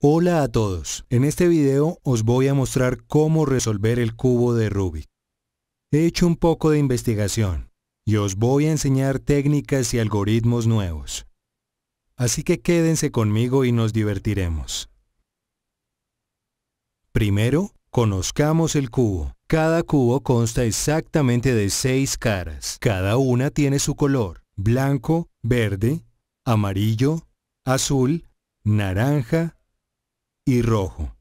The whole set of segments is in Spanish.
Hola a todos, en este video os voy a mostrar cómo resolver el cubo de Rubik. He hecho un poco de investigación y os voy a enseñar técnicas y algoritmos nuevos. Así que quédense conmigo y nos divertiremos. Primero, conozcamos el cubo. Cada cubo consta exactamente de seis caras. Cada una tiene su color, blanco, verde, amarillo, azul, naranja, y rojo.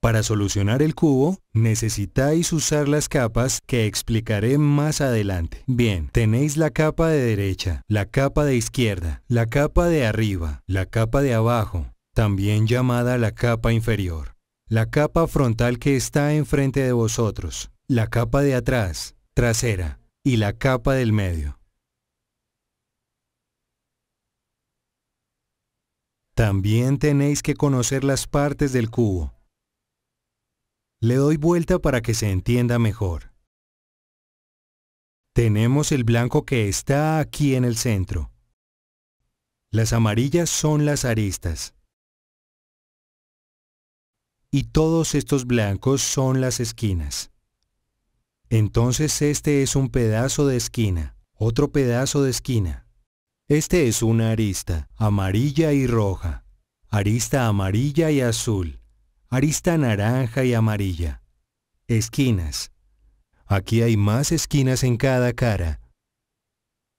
Para solucionar el cubo, necesitáis usar las capas que explicaré más adelante. Bien, tenéis la capa de derecha, la capa de izquierda, la capa de arriba, la capa de abajo, también llamada la capa inferior, la capa frontal que está enfrente de vosotros, la capa de atrás, trasera, y la capa del medio. También tenéis que conocer las partes del cubo. Le doy vuelta para que se entienda mejor. Tenemos el blanco que está aquí en el centro. Las amarillas son las aristas. Y todos estos blancos son las esquinas. Entonces este es un pedazo de esquina, otro pedazo de esquina, este es una arista, amarilla y roja, arista amarilla y azul, arista naranja y amarilla. Esquinas. Aquí hay más esquinas en cada cara.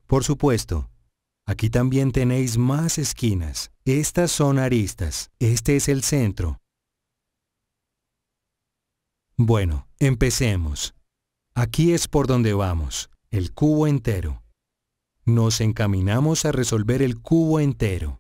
Por supuesto, aquí también tenéis más esquinas. Estas son aristas. Este es el centro. Bueno, empecemos. Aquí es por donde vamos, el cubo entero nos encaminamos a resolver el cubo entero.